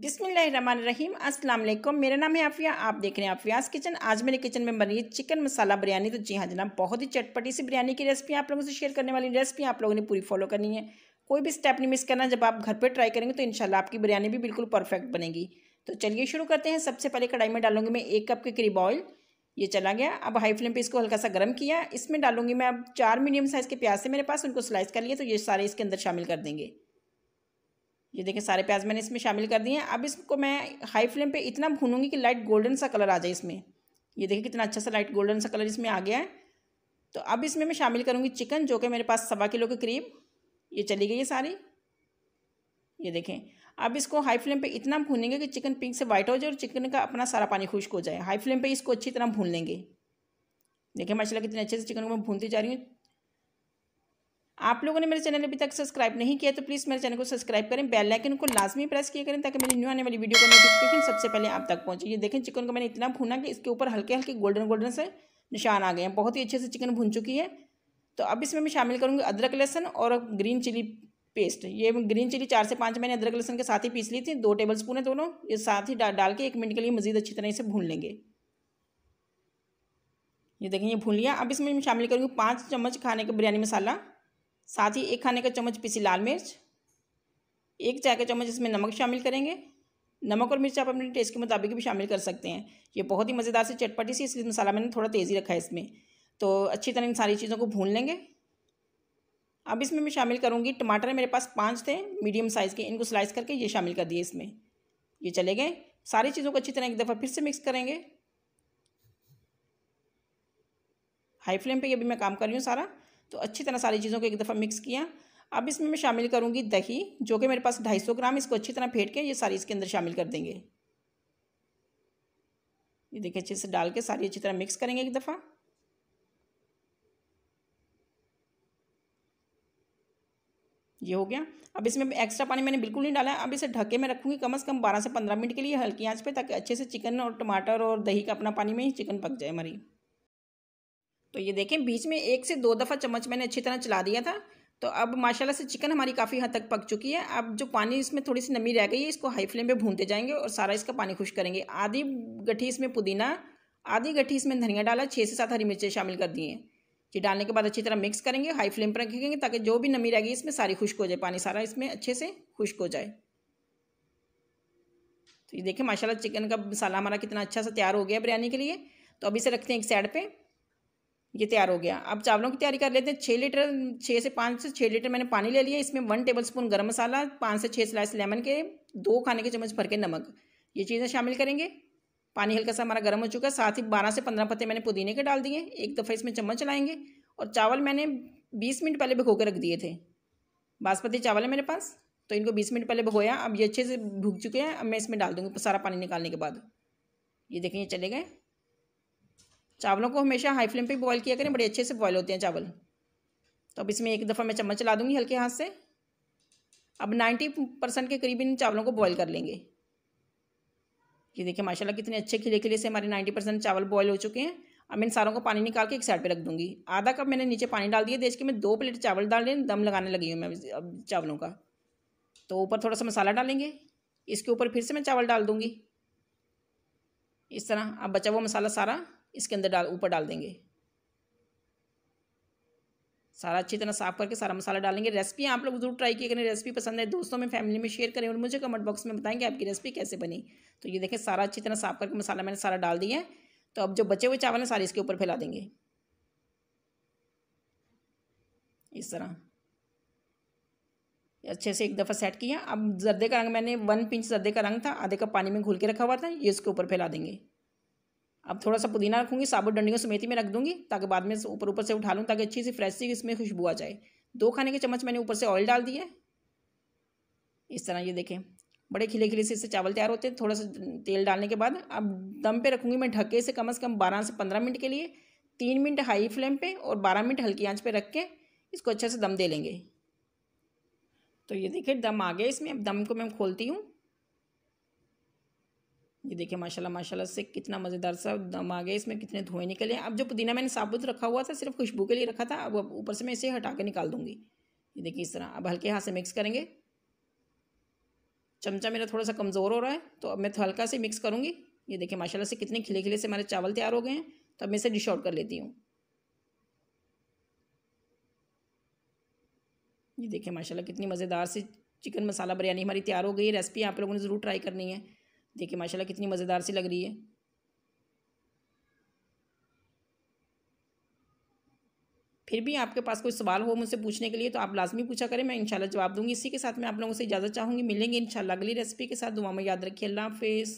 बिसमीम अस्सलाम मेरा नाम है आफिया आप देख रहे हैं आफियाज़ किचन आज मेरे किचन में बनी है चिकन मसाला बिरयानी तो जी हाँ जनाब बहुत ही चटपटी सी बिरयानी की रेसिपी आप लोगों से शेयर करने वाली रेसिपी आप लोगों ने पूरी फॉलो करनी है कोई भी स्टेप नहीं मिस करना जब आप घर पर ट्राई करेंगे तो इनशाला आपकी बिरयानी भी बिल्कुल परफेक्ट बनेगी तो चलिए शुरू करते हैं सबसे पहले कढ़ाई में डालूंगी मैं एक कप के करीब ऑयल ये चला गया अब हाई फ्लेम पे इसको हल्का सा गर्म किया इसमें डालूंगी मैं अब चार मीडियम साइज़ के प्याज से मेरे पास उनको स्लाइस कर लिए तो ये सारे इसके अंदर शामिल कर देंगे ये देखें सारे प्याज मैंने इसमें शामिल कर दिए हैं अब इसको मैं हाई फ्लेम पे इतना भूनूंगी कि लाइट गोल्डन सा कलर आ जाए इसमें ये देखें कितना अच्छा सा लाइट गोल्डन सा कलर इसमें आ गया है तो अब इसमें मैं शामिल करूँगी चिकन जो कि मेरे पास सवा किलो के करीब ये चली गई है सारी ये देखें अब इसको हाई फ्लेम पर इतना भूनेंगे कि चिकन पिंक से वाइट हो जाए और चिकन का अपना सारा पानी खुश्क हो जाए हाई फ्लेम पर इसको अच्छी तरह भून लेंगे देखें माशाला कितने अच्छे से चिकन को मैं भूनती जा रही हूँ आप लोगों ने मेरे चैनल अभी तक सब्सक्राइब नहीं किया तो प्लीज़ मेरे चैनल को सब्सक्राइब करें बेल लाइकन को लाजमी प्रेस किया करें ताकि मेरी न्यू आने वाली वीडियो का नोटिफिकेशन सबसे पहले आप तक पहुंचे ये देखें चिकन को मैंने इतना भूना कि इसके ऊपर हल्के हल्के गोल्डन गोल्डन से निशान आ गए हैं बहुत ही अच्छे से चिकन भून चुकी है तो अब इसमें मैं शामिल करूँगी अदरक लहसन और ग्रीन चिली पेस्ट ये ग्रीन चिली चार से पाँच मैंने अदरक लहसन के साथ ही पीस ली थी दो टेबल स्पून है दोनों ये साथ ही डाल के एक मिनट के लिए मज़ीद अच्छी तरह से भून लेंगे ये देखें ये भून लिया अब इसमें मैं शामिल करूँगी पाँच चम्मच खाने का बिरयानी मसाला साथ ही एक खाने का चम्मच पीसी लाल मिर्च एक चाय का चम्मच इसमें नमक शामिल करेंगे नमक और मिर्च आप अपने टेस्ट के मुताबिक भी शामिल कर सकते हैं ये बहुत ही मज़ेदार से चटपटी सी इसलिए मसाला मैंने थोड़ा तेज़ी रखा है इसमें तो अच्छी तरह इन सारी चीज़ों को भून लेंगे अब इसमें मैं शामिल करूँगी टमाटर मेरे पास पाँच थे मीडियम साइज़ के इनको स्लाइस करके ये शामिल कर दिए इसमें ये चले गए सारी चीज़ों को अच्छी तरह एक दफ़ा फिर से मिक्स करेंगे हाई फ्लेम पे ये भी मैं काम कर रही हूँ सारा तो अच्छी तरह सारी चीज़ों को एक दफ़ा मिक्स किया अब इसमें मैं शामिल करूँगी दही जो कि मेरे पास ढाई सौ ग्राम इसको अच्छी तरह फेंट के ये सारी इसके अंदर शामिल कर देंगे ये देखिए अच्छे से डाल के सारी अच्छी तरह मिक्स करेंगे एक दफ़ा ये हो गया अब इसमें एक्स्ट्रा पानी मैंने बिल्कुल नहीं डाला है अब इसे ढके में रखूँगी कम से कम बारह से पंद्रह मिनट के लिए हल्की आंच पे ताकि अच्छे से चिकन और टमाटर और दही का अपना पानी में ही चिकन पक जाए हमारी तो ये देखें बीच में एक से दो दफ़ा चम्मच मैंने अच्छी तरह चला दिया था तो अब माशाल्लाह से चिकन हमारी काफ़ी हद तक पक चुकी है अब जो पानी इसमें थोड़ी सी नमी रह गई है इसको हाई फ्लेम पे भूनते जाएंगे और सारा इसका पानी खुश करेंगे आधी गठी इसमें पुदीना आधी गठी इसमें धनिया डाला छः से सात हरी मिर्चें शामिल कर दिए ये डालने के बाद अच्छी तरह मिक्स करेंगे हाई फ्लेम पर रखेंगे ताकि जो भी नमी रहेगी इसमें सारी खुश्क हो जाए पानी सारा इसमें अच्छे से खुश्क हो जाए तो ये देखें माशाल्लाह चिकन का मसाला हमारा कितना अच्छा सा तैयार हो गया बिरयानी के लिए तो अभी इसे रखते हैं एक साइड पर ये तैयार हो गया अब चावलों की तैयारी कर लेते हैं छः लीटर छः से पाँच से छः लीटर मैंने पानी ले लिया इसमें वन टेबल स्पून गर्म मसाला पाँच से छः स्लाइस लेमन के दो खाने के चम्मच भर के नमक ये चीज़ें शामिल करेंगे पानी हल्का सा हमारा गर्म हो चुका है साथ ही बारह से पंद्रह पत्ते मैंने पुदीने के डाल दिए एक दफ़ा इसमें चम्मच चलाएँगे और चावल मैंने बीस मिनट पहले भिगो के रख दिए थे बासमती चावल है मेरे पास तो इनको बीस मिनट पहले भगोया अब ये अच्छे से भूख चुके हैं अब मैं इसमें डाल दूँगी सारा पानी निकालने के बाद ये देखें ये चले गए चावलों को हमेशा हाई फ्लेम पे बॉईल किया करें बड़े अच्छे से बॉयल होते हैं चावल तो अब इसमें एक दफ़ा मैं चम्मच चला दूंगी हल्के हाथ से अब नाइन्टी परसेंट के करीब इन चावलों को बॉयल कर लेंगे ये देखिए माशाल्लाह कितने अच्छे खिले खिले से हमारे नाइन्टी परसेंट चावल बॉयल हो चुके हैं अब इन सारों को पानी निकाल के एक साइड पर रख दूँगी आधा कप मैंने नीचे पानी डाल दिया देश के मैं दो प्लेट चावल डाल रही दम लगाने लगी हूँ मैं अब चावलों का तो ऊपर थोड़ा सा मसाला डालेंगे इसके ऊपर फिर से मैं चावल डाल दूँगी इस तरह अब बचा हुआ मसाला सारा इसके अंदर डाल ऊपर डाल देंगे सारा अच्छी तरह साफ करके सारा मसाला डालेंगे रेसिपी आप लोग जरूर ट्राई किए करें रेसिपी पसंद है दोस्तों में फैमिली में शेयर करें और मुझे कमेंट बॉक्स में बताएंगे आपकी रेसिपी कैसे बनी तो ये देखें सारा अच्छी तरह साफ करके मसाला मैंने सारा डाल दिया है तो अब जो बचे हुए चावल हैं सारे इसके ऊपर फैला देंगे इस तरह अच्छे से एक दफ़ा सेट किया अब जर्दे का रंग मैंने वन पिंच जर्दे का रंग था आधे कप पानी में घुल के रखा हुआ था ये इसके ऊपर फैला देंगे अब थोड़ा सा पुदीना रखूँगी साबुत डंडियों को में रख दूँगी ताकि बाद में ऊपर ऊपर से उठा लूँ ताकि अच्छी सी फ्रेश सी इसमें खुशबू आ जाए दो खाने के चम्मच मैंने ऊपर से ऑयल डाल दिया इस तरह ये देखें बड़े खिले खिले से इससे चावल तैयार होते हैं थोड़ा सा तेल डालने के बाद अब दम पे रखूँगी मैं ढके से कम से कम बारह से पंद्रह मिनट के लिए तीन मिनट हाई फ्लेम पे और बारह मिनट हल्की आंच पे रख के इसको अच्छे से दम दे लेंगे तो ये देखिए दम आ गया इसमें अब दम को मैं खोलती हूँ ये देखिए माशाल्लाह माशाल्लाह से कितना मज़ेदार सा दम आ गया इसमें कितने धुएँ निकले अब जो पुदीना मैंने साबुत रखा हुआ था सिर्फ खुशबू के लिए रखा था अब ऊपर से मैं इसे हटा के निकाल दूँगी ये देखिए इस तरह अब हल्के हाथ से मिक्स करेंगे चमचा मेरा थोड़ा सा कमज़ोर हो रहा है तो अब मैं तो हल्का से मिक्स करूँगी ये देखिए माशाल्लाह से कितने खिले खिले से हमारे चावल तैयार हो गए हैं तो अब मैं इसे डिश आउट कर लेती हूँ ये देखिए माशाल्लाह कितनी मज़ेदार सी चिकन मसाला बिरयानी हमारी तैयार हो गई है रेसिपी आप लोगों ने ज़रूर ट्राई करनी है देखिए माशाल्लाह कितनी मज़ेदार सी लग रही है फिर भी आपके पास कोई सवाल हो मुझसे पूछने के लिए तो आप लाजमी पूछा करें मैं इंशाल्लाह जवाब दूंगी इसी के साथ मैं आप लोगों से इजाज़त चाहूँगी मिलेंगे इंशाल्लाह अगली रेसिपी के साथ दुआ में याद रखिए अल्लाह हाफिज़